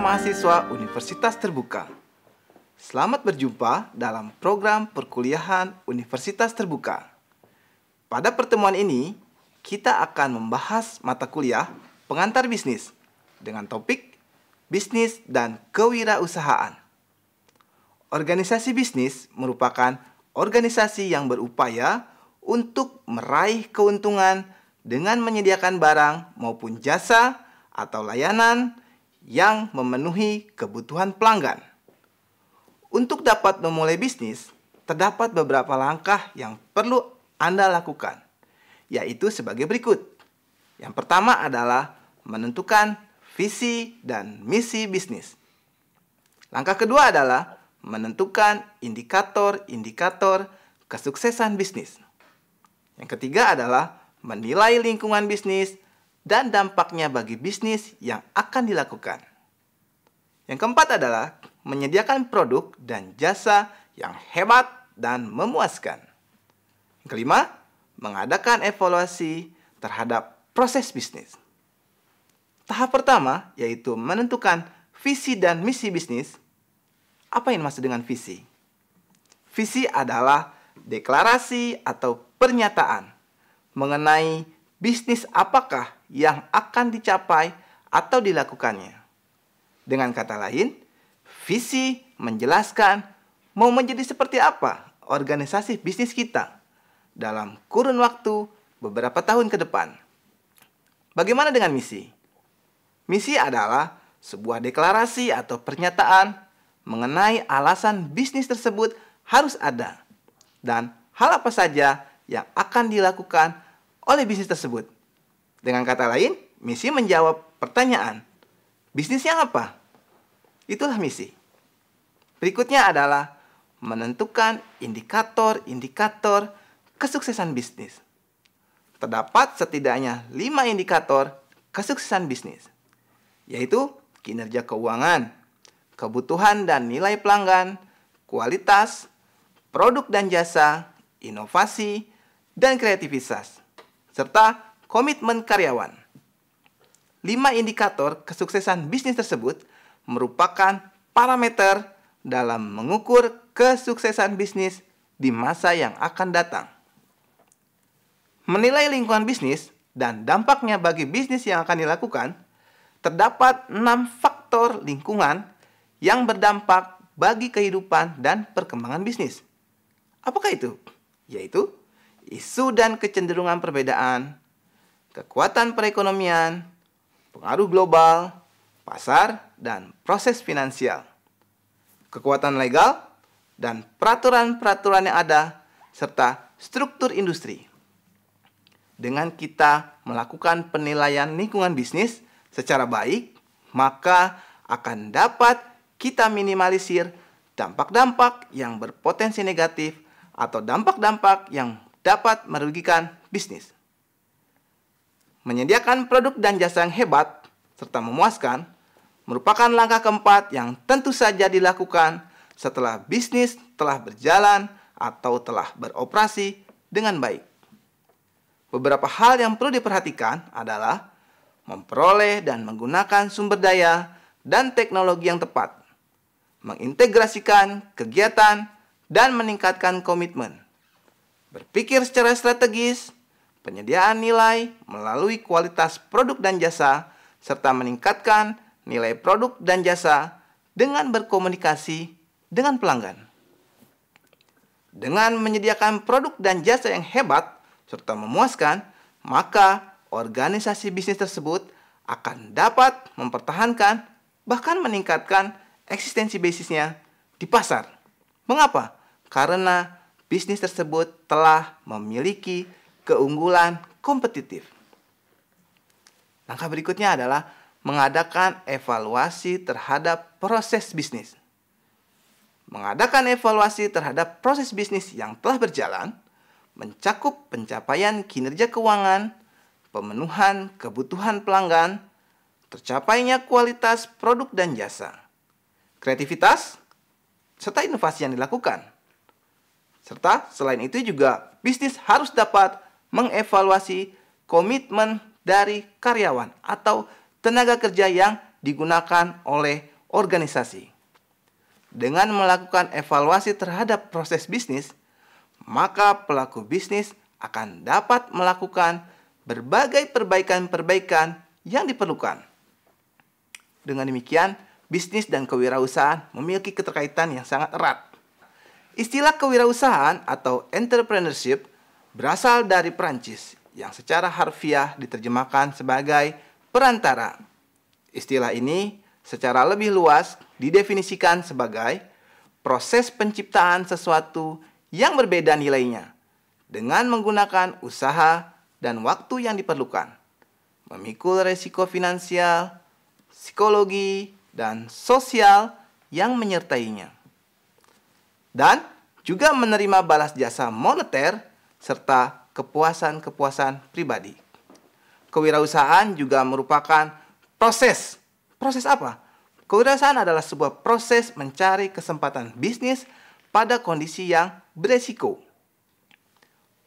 mahasiswa Universitas Terbuka. Selamat berjumpa dalam program perkuliahan Universitas Terbuka. Pada pertemuan ini, kita akan membahas mata kuliah pengantar bisnis dengan topik bisnis dan kewirausahaan. Organisasi bisnis merupakan organisasi yang berupaya untuk meraih keuntungan dengan menyediakan barang maupun jasa atau layanan yang memenuhi kebutuhan pelanggan. Untuk dapat memulai bisnis, terdapat beberapa langkah yang perlu Anda lakukan, yaitu sebagai berikut. Yang pertama adalah menentukan visi dan misi bisnis. Langkah kedua adalah menentukan indikator-indikator kesuksesan bisnis. Yang ketiga adalah menilai lingkungan bisnis dan dampaknya bagi bisnis yang akan dilakukan. Yang keempat adalah menyediakan produk dan jasa yang hebat dan memuaskan. Yang kelima, mengadakan evaluasi terhadap proses bisnis. Tahap pertama yaitu menentukan visi dan misi bisnis. Apa yang dimaksud dengan visi? Visi adalah deklarasi atau pernyataan mengenai bisnis apakah yang akan dicapai atau dilakukannya. Dengan kata lain, visi menjelaskan mau menjadi seperti apa organisasi bisnis kita dalam kurun waktu beberapa tahun ke depan. Bagaimana dengan misi? Misi adalah sebuah deklarasi atau pernyataan mengenai alasan bisnis tersebut harus ada dan hal apa saja yang akan dilakukan oleh bisnis tersebut. Dengan kata lain, misi menjawab pertanyaan, bisnisnya apa? Itulah misi. Berikutnya adalah menentukan indikator-indikator kesuksesan bisnis. Terdapat setidaknya lima indikator kesuksesan bisnis, yaitu kinerja keuangan, kebutuhan dan nilai pelanggan, kualitas, produk dan jasa, inovasi, dan kreativitas, serta komitmen karyawan. Lima indikator kesuksesan bisnis tersebut merupakan parameter dalam mengukur kesuksesan bisnis di masa yang akan datang. Menilai lingkungan bisnis dan dampaknya bagi bisnis yang akan dilakukan, terdapat enam faktor lingkungan yang berdampak bagi kehidupan dan perkembangan bisnis. Apakah itu? Yaitu isu dan kecenderungan perbedaan, kekuatan perekonomian, pengaruh global, pasar, dan proses finansial. Kekuatan legal dan peraturan-peraturan yang ada serta struktur industri. Dengan kita melakukan penilaian lingkungan bisnis secara baik, maka akan dapat kita minimalisir dampak-dampak yang berpotensi negatif atau dampak-dampak yang dapat merugikan bisnis. Menyediakan produk dan jasa yang hebat serta memuaskan merupakan langkah keempat yang tentu saja dilakukan setelah bisnis telah berjalan atau telah beroperasi dengan baik. Beberapa hal yang perlu diperhatikan adalah memperoleh dan menggunakan sumber daya dan teknologi yang tepat, mengintegrasikan kegiatan, dan meningkatkan komitmen, berpikir secara strategis, penyediaan nilai melalui kualitas produk dan jasa, serta meningkatkan nilai produk dan jasa dengan berkomunikasi dengan pelanggan. Dengan menyediakan produk dan jasa yang hebat serta memuaskan, maka organisasi bisnis tersebut akan dapat mempertahankan bahkan meningkatkan eksistensi bisnisnya di pasar. Mengapa? Karena bisnis tersebut telah memiliki keunggulan kompetitif. Langkah berikutnya adalah mengadakan evaluasi terhadap proses bisnis. Mengadakan evaluasi terhadap proses bisnis yang telah berjalan mencakup pencapaian kinerja keuangan, pemenuhan kebutuhan pelanggan, tercapainya kualitas produk dan jasa, kreativitas, serta inovasi yang dilakukan. Serta selain itu juga bisnis harus dapat mengevaluasi komitmen dari karyawan atau tenaga kerja yang digunakan oleh organisasi. Dengan melakukan evaluasi terhadap proses bisnis, maka pelaku bisnis akan dapat melakukan berbagai perbaikan-perbaikan yang diperlukan. Dengan demikian, bisnis dan kewirausahaan memiliki keterkaitan yang sangat erat. Istilah kewirausahaan atau entrepreneurship berasal dari Perancis yang secara harfiah diterjemahkan sebagai perantara. Istilah ini secara lebih luas didefinisikan sebagai proses penciptaan sesuatu yang berbeda nilainya dengan menggunakan usaha dan waktu yang diperlukan, memikul resiko finansial, psikologi, dan sosial yang menyertainya. Dan juga menerima balas jasa moneter serta kepuasan-kepuasan pribadi. Kewirausahaan juga merupakan proses. Proses apa? Kewirausahaan adalah sebuah proses mencari kesempatan bisnis pada kondisi yang beresiko.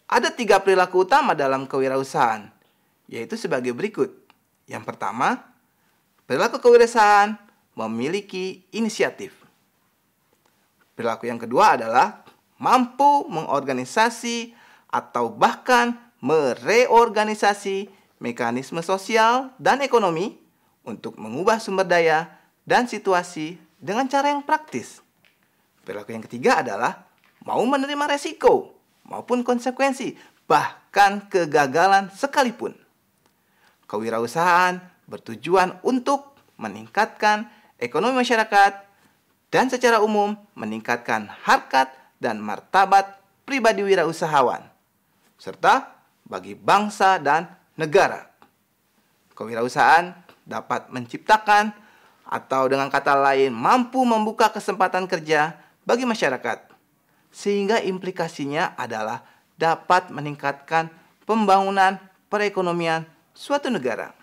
Ada tiga perilaku utama dalam kewirausahaan, yaitu sebagai berikut. Yang pertama, perilaku kewirausahaan memiliki inisiatif. Perilaku yang kedua adalah mampu mengorganisasi atau bahkan mereorganisasi mekanisme sosial dan ekonomi untuk mengubah sumber daya dan situasi dengan cara yang praktis. Perilaku yang ketiga adalah mau menerima resiko maupun konsekuensi, bahkan kegagalan sekalipun. Kewirausahaan bertujuan untuk meningkatkan ekonomi masyarakat dan secara umum meningkatkan harkat dan martabat pribadi wirausahawan serta bagi bangsa dan negara. Kewirausahaan dapat menciptakan atau dengan kata lain mampu membuka kesempatan kerja bagi masyarakat. Sehingga implikasinya adalah dapat meningkatkan pembangunan perekonomian suatu negara.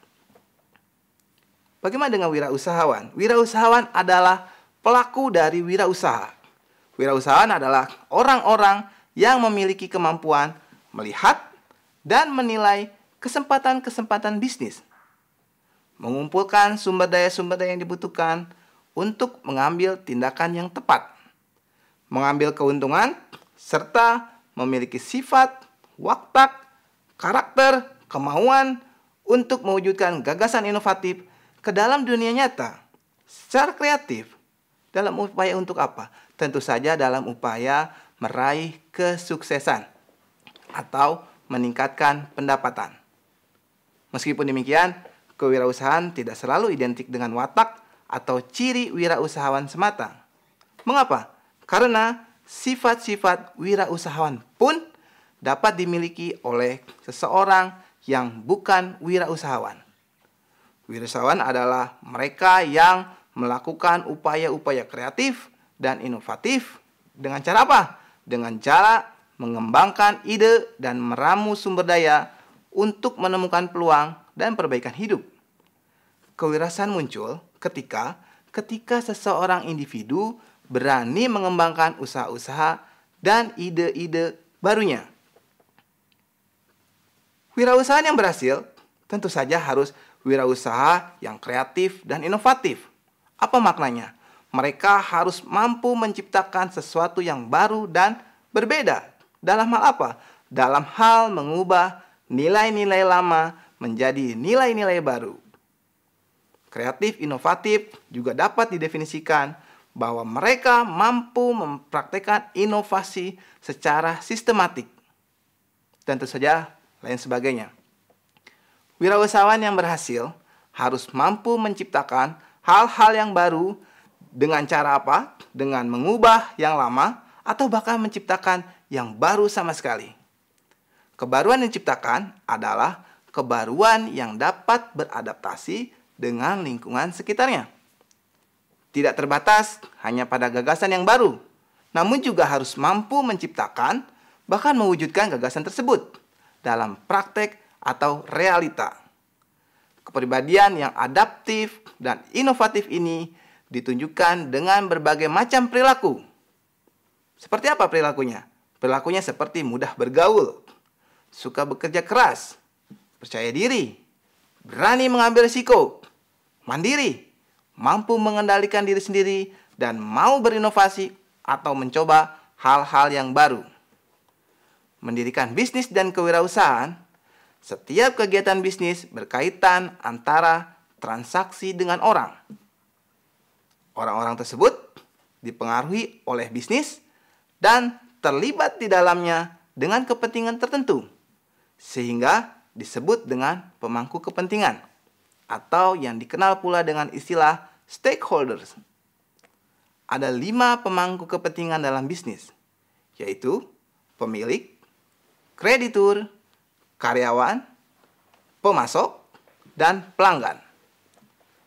Bagaimana dengan wirausahawan? Wirausahawan adalah pelaku dari wirausaha. Wirausahawan adalah orang-orang yang memiliki kemampuan melihat dan menilai kesempatan-kesempatan bisnis, mengumpulkan sumber daya-sumber daya yang dibutuhkan untuk mengambil tindakan yang tepat, mengambil keuntungan, serta memiliki sifat, waktak, karakter, kemauan untuk mewujudkan gagasan inovatif ke dalam dunia nyata secara kreatif. Dalam upaya untuk apa? Tentu saja dalam upaya meraih kesuksesan atau meningkatkan pendapatan. Meskipun demikian, kewirausahaan tidak selalu identik dengan watak atau ciri wirausahawan semata. Mengapa? Karena sifat-sifat wirausahawan pun dapat dimiliki oleh seseorang yang bukan wirausahawan. Wirausahawan adalah mereka yang melakukan upaya-upaya kreatif dan inovatif dengan cara apa? Dengan cara mengembangkan ide dan meramu sumber daya untuk menemukan peluang dan perbaikan hidup. Kewirausahaan muncul ketika ketika seseorang individu berani mengembangkan usaha-usaha dan ide-ide barunya. Wirausaha yang berhasil tentu saja harus wirausaha yang kreatif dan inovatif. Apa maknanya? Mereka harus mampu menciptakan sesuatu yang baru dan berbeda dalam hal apa? Dalam hal mengubah nilai-nilai lama menjadi nilai-nilai baru. Kreatif inovatif juga dapat didefinisikan bahwa mereka mampu mempraktekkan inovasi secara sistematik. Tentu saja lain sebagainya. Wirausahawan yang berhasil harus mampu menciptakan hal-hal yang baru dengan cara apa? Dengan mengubah yang lama atau bahkan menciptakan yang baru sama sekali. Kebaruan yang diciptakan adalah kebaruan yang dapat beradaptasi dengan lingkungan sekitarnya. Tidak terbatas hanya pada gagasan yang baru, namun juga harus mampu menciptakan, bahkan mewujudkan gagasan tersebut dalam praktek atau realita. Kepribadian yang adaptif dan inovatif ini ditunjukkan dengan berbagai macam perilaku. Seperti apa perilakunya? Perilakunya seperti mudah bergaul, suka bekerja keras, percaya diri, berani mengambil risiko, mandiri, mampu mengendalikan diri sendiri, dan mau berinovasi atau mencoba hal-hal yang baru. Mendirikan bisnis dan kewirausahaan, setiap kegiatan bisnis berkaitan antara transaksi dengan orang. Orang-orang tersebut dipengaruhi oleh bisnis dan terlibat di dalamnya dengan kepentingan tertentu, sehingga disebut dengan pemangku kepentingan atau yang dikenal pula dengan istilah stakeholders. Ada lima pemangku kepentingan dalam bisnis, yaitu pemilik, kreditur, karyawan, pemasok, dan pelanggan.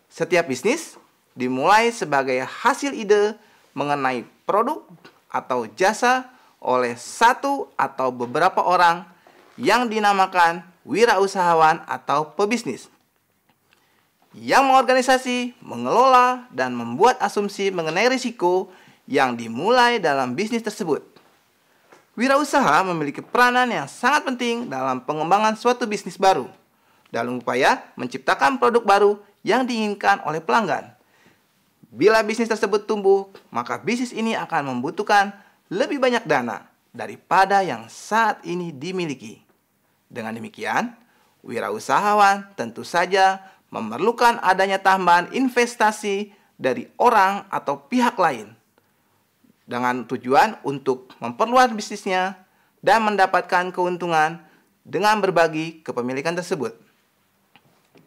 Setiap bisnis dimulai sebagai hasil ide mengenai produk atau jasa oleh satu atau beberapa orang yang dinamakan wirausahawan atau pebisnis. Yang mengorganisasi, mengelola, dan membuat asumsi mengenai risiko yang dimulai dalam bisnis tersebut. Wirausaha memiliki peranan yang sangat penting dalam pengembangan suatu bisnis baru dalam upaya menciptakan produk baru yang diinginkan oleh pelanggan. Bila bisnis tersebut tumbuh, maka bisnis ini akan membutuhkan lebih banyak dana daripada yang saat ini dimiliki. Dengan demikian, wirausahawan tentu saja memerlukan adanya tambahan investasi dari orang atau pihak lain dengan tujuan untuk memperluas bisnisnya dan mendapatkan keuntungan dengan berbagi kepemilikan tersebut.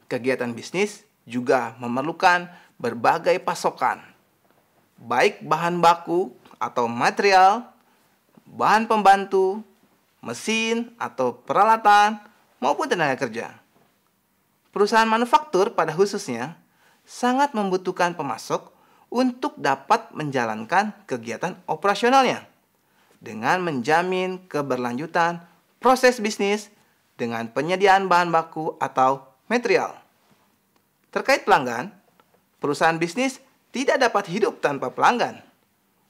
Kegiatan bisnis juga memerlukan berbagai pasokan, baik bahan baku atau material, bahan pembantu, mesin atau peralatan, maupun tenaga kerja. Perusahaan manufaktur pada khususnya sangat membutuhkan pemasok untuk dapat menjalankan kegiatan operasionalnya dengan menjamin keberlanjutan proses bisnis dengan penyediaan bahan baku atau material. Terkait pelanggan, perusahaan bisnis tidak dapat hidup tanpa pelanggan.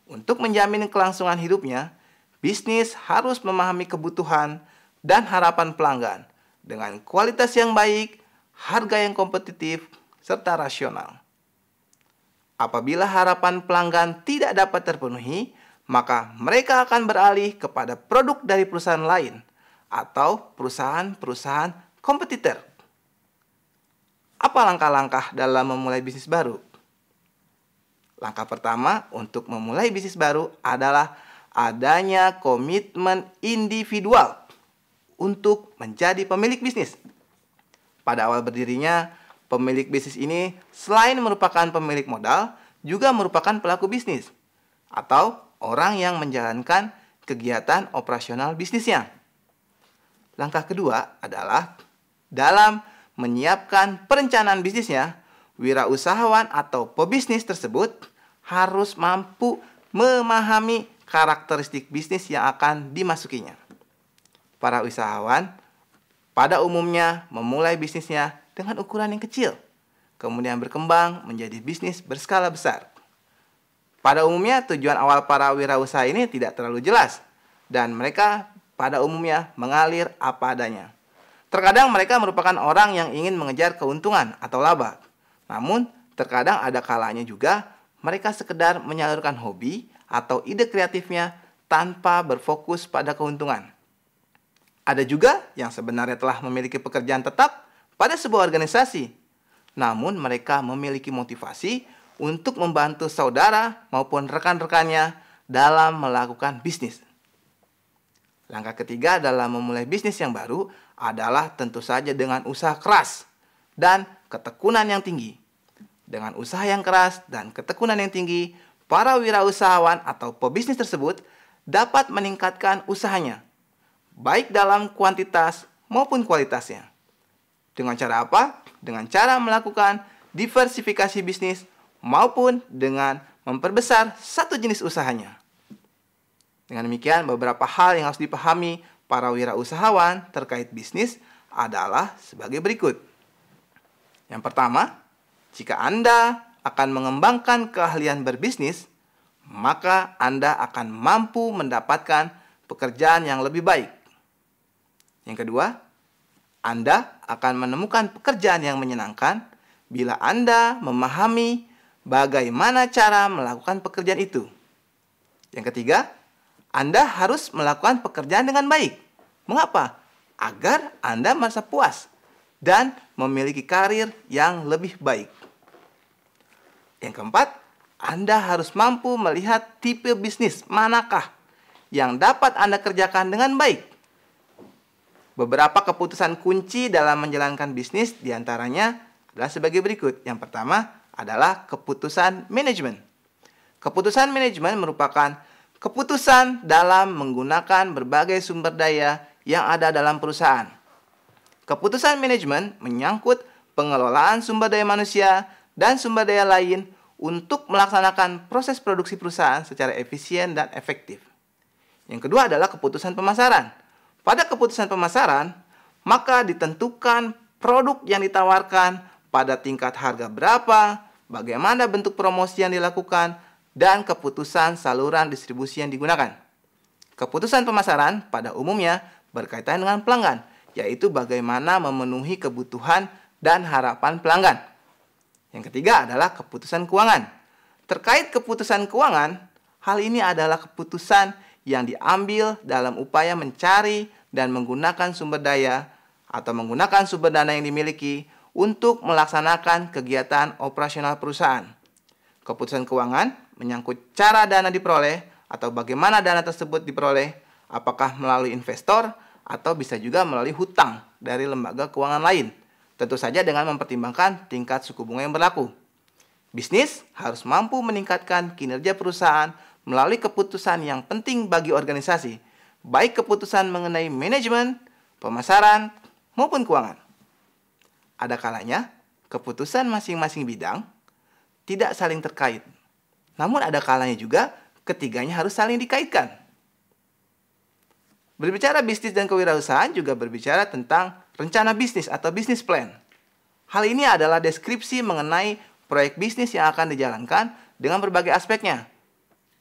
Untuk menjamin kelangsungan hidupnya, bisnis harus memahami kebutuhan dan harapan pelanggan dengan kualitas yang baik, harga yang kompetitif, serta rasional. Apabila harapan pelanggan tidak dapat terpenuhi, maka mereka akan beralih kepada produk dari perusahaan lain atau perusahaan-perusahaan kompetitor. Apa langkah-langkah dalam memulai bisnis baru? Langkah pertama untuk memulai bisnis baru adalah adanya komitmen individual untuk menjadi pemilik bisnis. Pada awal berdirinya, pemilik bisnis ini selain merupakan pemilik modal, juga merupakan pelaku bisnis atau orang yang menjalankan kegiatan operasional bisnisnya. Langkah kedua adalah dalam menyiapkan perencanaan bisnisnya, wirausahawan atau pebisnis tersebut harus mampu memahami karakteristik bisnis yang akan dimasukinya. Para usahawan pada umumnya memulai bisnisnya dengan ukuran yang kecil, kemudian berkembang menjadi bisnis berskala besar. Pada umumnya tujuan awal para wirausaha ini tidak terlalu jelas dan mereka pada umumnya mengalir apa adanya. Terkadang mereka merupakan orang yang ingin mengejar keuntungan atau laba, namun, terkadang ada kalanya juga mereka sekedar menyalurkan hobi atau ide kreatifnya tanpa berfokus pada keuntungan. Ada juga yang sebenarnya telah memiliki pekerjaan tetap pada sebuah organisasi, namun mereka memiliki motivasi untuk membantu saudara maupun rekan-rekannya dalam melakukan bisnis. Langkah ketiga dalam memulai bisnis yang baru adalah tentu saja dengan usaha keras dan ketekunan yang tinggi. Dengan usaha yang keras dan ketekunan yang tinggi, para wirausahawan atau pebisnis tersebut dapat meningkatkan usahanya, baik dalam kuantitas maupun kualitasnya. Dengan cara apa? Dengan cara melakukan diversifikasi bisnis maupun dengan memperbesar satu jenis usahanya. Dengan demikian, beberapa hal yang harus dipahami para wirausahawan terkait bisnis adalah sebagai berikut. Yang pertama, jika Anda akan mengembangkan keahlian berbisnis, maka Anda akan mampu mendapatkan pekerjaan yang lebih baik. Yang kedua, Anda akan menemukan pekerjaan yang menyenangkan bila Anda memahami bagaimana cara melakukan pekerjaan itu. Yang ketiga, Anda harus melakukan pekerjaan dengan baik. Mengapa? Agar Anda merasa puas dan memiliki karir yang lebih baik. Yang keempat, Anda harus mampu melihat tipe bisnis manakah yang dapat Anda kerjakan dengan baik. Beberapa keputusan kunci dalam menjalankan bisnis diantaranya adalah sebagai berikut. Yang pertama adalah keputusan manajemen. Keputusan manajemen merupakan keputusan dalam menggunakan berbagai sumber daya yang ada dalam perusahaan Keputusan manajemen menyangkut pengelolaan sumber daya manusia dan sumber daya lain untuk melaksanakan proses produksi perusahaan secara efisien dan efektif. Yang kedua adalah keputusan pemasaran. Pada keputusan pemasaran, maka ditentukan produk yang ditawarkan pada tingkat harga berapa, bagaimana bentuk promosi yang dilakukan, dan keputusan saluran distribusi yang digunakan. Keputusan pemasaran pada umumnya berkaitan dengan pelanggan, yaitu bagaimana memenuhi kebutuhan dan harapan pelanggan. Yang ketiga adalah keputusan keuangan. Terkait keputusan keuangan, hal ini adalah keputusan yang diambil dalam upaya mencari dan menggunakan sumber daya atau menggunakan sumber dana yang dimiliki untuk melaksanakan kegiatan operasional perusahaan. Keputusan keuangan menyangkut cara dana diperoleh atau bagaimana dana tersebut diperoleh, apakah melalui investor atau bisa juga melalui hutang dari lembaga keuangan lain. Tentu saja dengan mempertimbangkan tingkat suku bunga yang berlaku. Bisnis harus mampu meningkatkan kinerja perusahaan melalui keputusan yang penting bagi organisasi, baik keputusan mengenai manajemen, pemasaran, maupun keuangan. Ada kalanya keputusan masing-masing bidang tidak saling terkait. Namun ada kalanya juga ketiganya harus saling dikaitkan. Berbicara bisnis dan kewirausahaan juga berbicara tentang rencana bisnis atau business plan. Hal ini adalah deskripsi mengenai proyek bisnis yang akan dijalankan dengan berbagai aspeknya.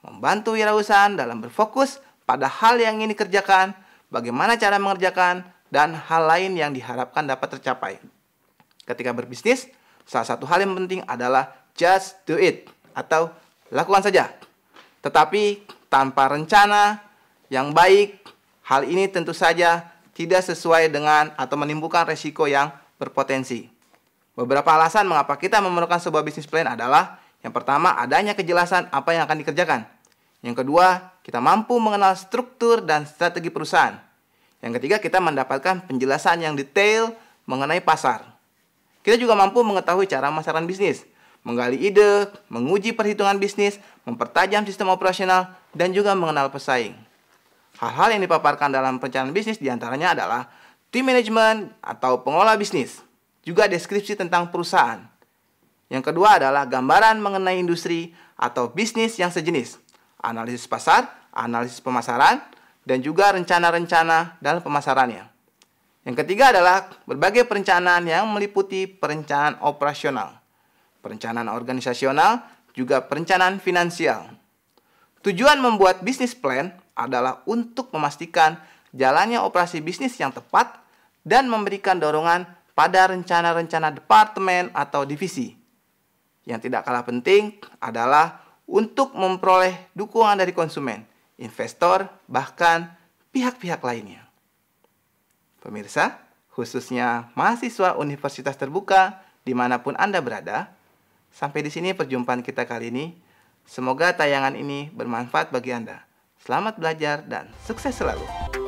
Membantu wirausahaan dalam berfokus pada hal yang ingin dikerjakan, bagaimana cara mengerjakan, dan hal lain yang diharapkan dapat tercapai. Ketika berbisnis, salah satu hal yang penting adalah just do it atau lakukan saja. Tetapi tanpa rencana yang baik Hal ini tentu saja tidak sesuai dengan atau menimbulkan resiko yang berpotensi. Beberapa alasan mengapa kita memerlukan sebuah bisnis plan adalah yang pertama, adanya kejelasan apa yang akan dikerjakan. Yang kedua, kita mampu mengenal struktur dan strategi perusahaan. Yang ketiga, kita mendapatkan penjelasan yang detail mengenai pasar. Kita juga mampu mengetahui cara masaran bisnis, menggali ide, menguji perhitungan bisnis, mempertajam sistem operasional, dan juga mengenal pesaing. Hal-hal yang dipaparkan dalam perencanaan bisnis diantaranya adalah tim manajemen atau pengelola bisnis, juga deskripsi tentang perusahaan. Yang kedua adalah gambaran mengenai industri atau bisnis yang sejenis, analisis pasar, analisis pemasaran, dan juga rencana-rencana dalam pemasarannya. Yang ketiga adalah berbagai perencanaan yang meliputi perencanaan operasional, perencanaan organisasional, juga perencanaan finansial. Tujuan membuat bisnis plan adalah untuk memastikan jalannya operasi bisnis yang tepat dan memberikan dorongan pada rencana-rencana departemen atau divisi. Yang tidak kalah penting adalah untuk memperoleh dukungan dari konsumen, investor, bahkan pihak-pihak lainnya. Pemirsa, khususnya mahasiswa universitas terbuka dimanapun Anda berada, sampai di sini perjumpaan kita kali ini. Semoga tayangan ini bermanfaat bagi Anda. Selamat belajar dan sukses selalu.